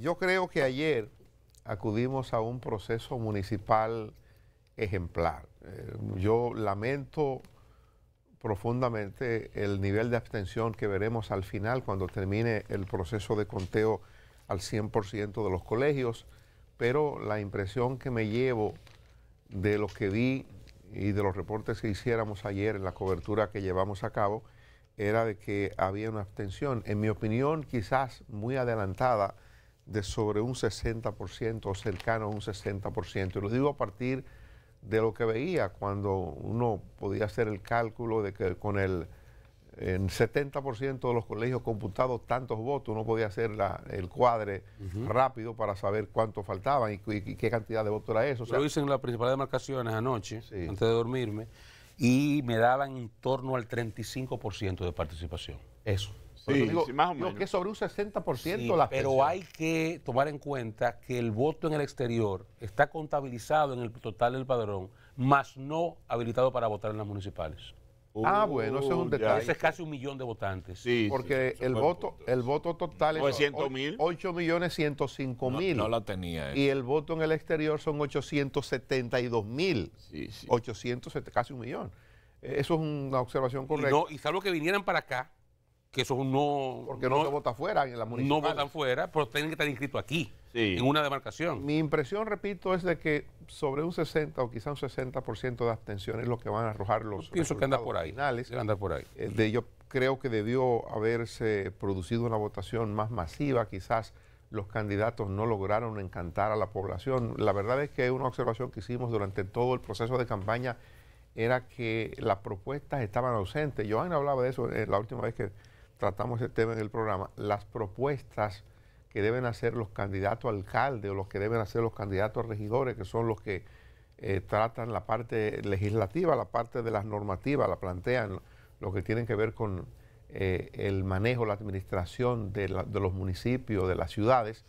yo creo que ayer acudimos a un proceso municipal ejemplar. Eh, yo lamento profundamente el nivel de abstención que veremos al final cuando termine el proceso de conteo al 100% de los colegios, pero la impresión que me llevo de lo que vi y de los reportes que hiciéramos ayer en la cobertura que llevamos a cabo era de que había una abstención, en mi opinión quizás muy adelantada, de sobre un 60% o cercano a un 60%. Y lo digo a partir de lo que veía cuando uno podía hacer el cálculo de que con el en 70% de los colegios computados tantos votos, uno podía hacer el cuadre rápido para saber cuánto faltaban y, qué cantidad de votos era eso. lo hice en la principal demarcaciones anoche, antes de dormirme y me daban en torno al 35% de participación. Eso. Sí, digo, que sobre un 60% sí, Pero hay que tomar en cuenta que el voto en el exterior está contabilizado en el total del padrón, más no habilitado para votar en las municipales ah, bueno, eso es un oh, detalle. es casi un millón de votantes. Sí, porque el voto el voto total es mil. 8 millones 105 mil. No, la tenía. Eh. Y el voto en el exterior son 872 mil. Sí, sí. casi un millón. Eh, eso es una observación correcta. Y, no, y salvo que vinieran para acá, que eso no... Porque no, se vota fuera en la municipal. No votan fuera, pero tienen que estar inscritos aquí en una demarcación. Mi impresión, repito, es de que sobre un 60 o quizá un 60% de abstención es lo que van a arrojar los pienso que anda por ahí, finales. por ahí. Eh, yo creo que debió haberse producido una votación más masiva, quizás los candidatos no lograron encantar a la población. La verdad es que una observación que hicimos durante todo el proceso de campaña era que las propuestas estaban ausentes. Joan hablaba de eso eh, la última vez que tratamos el este tema en el programa. Las propuestas que deben hacer los candidatos a alcalde o los que deben hacer los candidatos regidores, que son los que eh, tratan la parte legislativa, la parte de las normativas, la plantean, lo que tienen que ver con eh, el manejo, la administración de, los municipios, de las ciudades,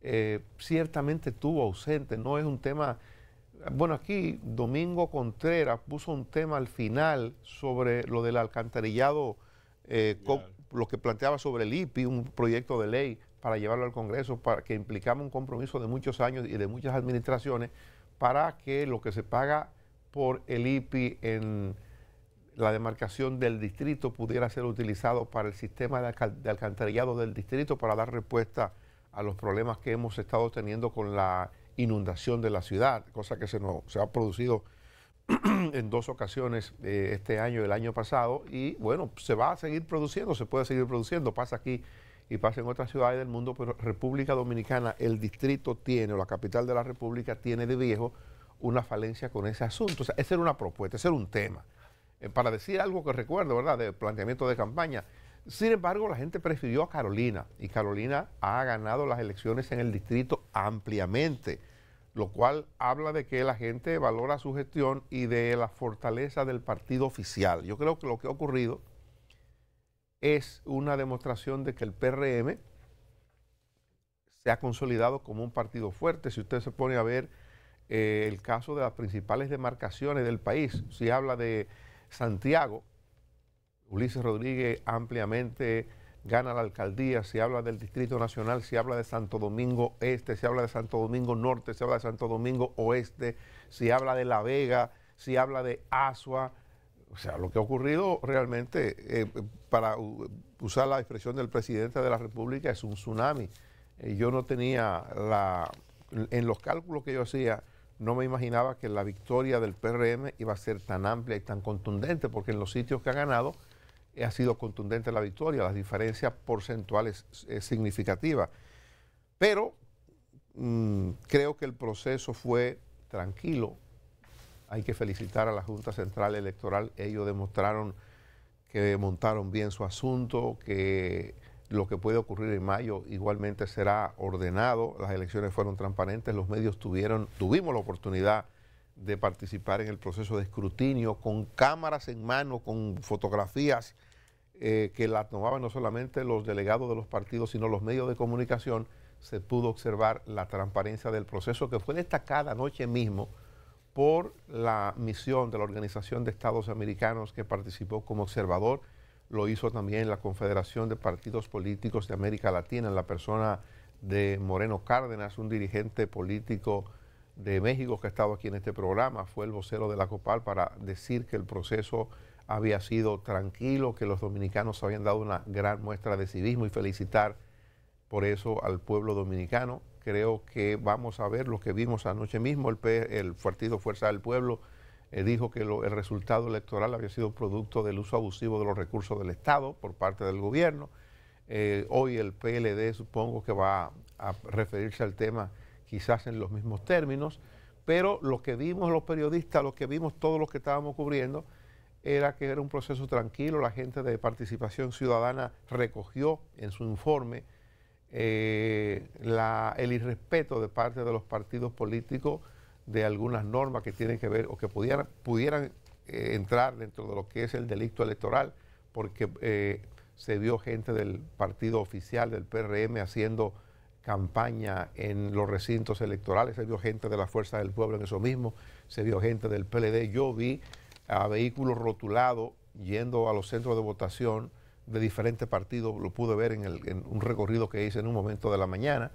eh, ciertamente estuvo ausente, no es un tema... Bueno, aquí Domingo Contreras puso un tema al final sobre lo del alcantarillado, lo que planteaba sobre el IPI, un proyecto de ley para llevarlo al Congreso, para que implicaba un compromiso de muchos años y de muchas administraciones para que lo que se paga por el IPI en la demarcación del distrito pudiera ser utilizado para el sistema de, alcantarillado del distrito para dar respuesta a los problemas que hemos estado teniendo con la inundación de la ciudad, cosa que se, nos, se ha producido en dos ocasiones eh, este año y el año pasado, y bueno, se va a seguir produciendo, se puede seguir produciendo, pasa aquí y pasa en otras ciudades del mundo, pero República Dominicana, el distrito tiene, o la capital de la República tiene de viejo una falencia con ese asunto. O sea, esa era una propuesta, ese era un tema. Eh, para decir algo que recuerdo, ¿verdad?, de planteamiento de campaña. Sin embargo, la gente prefirió a Carolina y Carolina ha ganado las elecciones en el distrito ampliamente, lo cual habla de que la gente valora su gestión y de la fortaleza del partido oficial. Yo creo que lo que ha ocurrido es una demostración de que el PRM se ha consolidado como un partido fuerte. Si usted se pone a ver eh, el caso de las principales demarcaciones del país, si habla de Santiago, Ulises Rodríguez ampliamente gana la alcaldía, si habla del Distrito Nacional, si habla de Santo Domingo Este, si habla de Santo Domingo Norte, si habla de Santo Domingo Oeste, si habla de La Vega, si habla de Asua, o sea, lo que ha ocurrido realmente, eh, para usar la expresión del presidente de la República, es un tsunami. Eh, yo no tenía la... En los cálculos que yo hacía, no me imaginaba que la victoria del PRM iba a ser tan amplia y tan contundente, porque en los sitios que ha ganado eh, ha sido contundente la victoria, las diferencias porcentuales significativas. Pero mm, creo que el proceso fue tranquilo, hay que felicitar a la Junta Central Electoral. Ellos demostraron que montaron bien su asunto, que lo que puede ocurrir en mayo igualmente será ordenado. Las elecciones fueron transparentes, los medios tuvieron, tuvimos la oportunidad de participar en el proceso de escrutinio con cámaras en mano, con fotografías eh, que la tomaban no solamente los delegados de los partidos, sino los medios de comunicación. Se pudo observar la transparencia del proceso que fue destacada noche mismo por la misión de la Organización de Estados Americanos que participó como observador. Lo hizo también la Confederación de Partidos Políticos de América Latina en la persona de Moreno Cárdenas, un dirigente político de México que ha estado aquí en este programa. Fue el vocero de la COPAL para decir que el proceso había sido tranquilo, que los dominicanos habían dado una gran muestra de civismo y felicitar por eso al pueblo dominicano creo que vamos a ver lo que vimos anoche mismo. El, Partido Fuerza del Pueblo eh, dijo que el resultado electoral había sido producto del uso abusivo de los recursos del Estado por parte del gobierno. Eh, hoy el PLD supongo que va a, a referirse al tema quizás en los mismos términos, pero lo que vimos los periodistas, lo que vimos todos los que estábamos cubriendo, era que era un proceso tranquilo, la gente de participación ciudadana recogió en su informe eh, el irrespeto de parte de los partidos políticos de algunas normas que tienen que ver o que pudieran, pudieran eh, entrar dentro de lo que es el delito electoral, porque eh, se vio gente del partido oficial del PRM haciendo campaña en los recintos electorales, se vio gente de la Fuerza del Pueblo en eso mismo, se vio gente del PLD. Yo vi a vehículos rotulados yendo a los centros de votación de diferentes partidos, lo pude ver en, el, en un recorrido que hice en un momento de la mañana,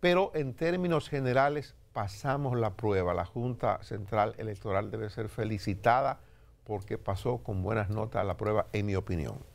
pero en términos generales pasamos la prueba. La Junta Central Electoral debe ser felicitada porque pasó con buenas notas la prueba, en mi opinión.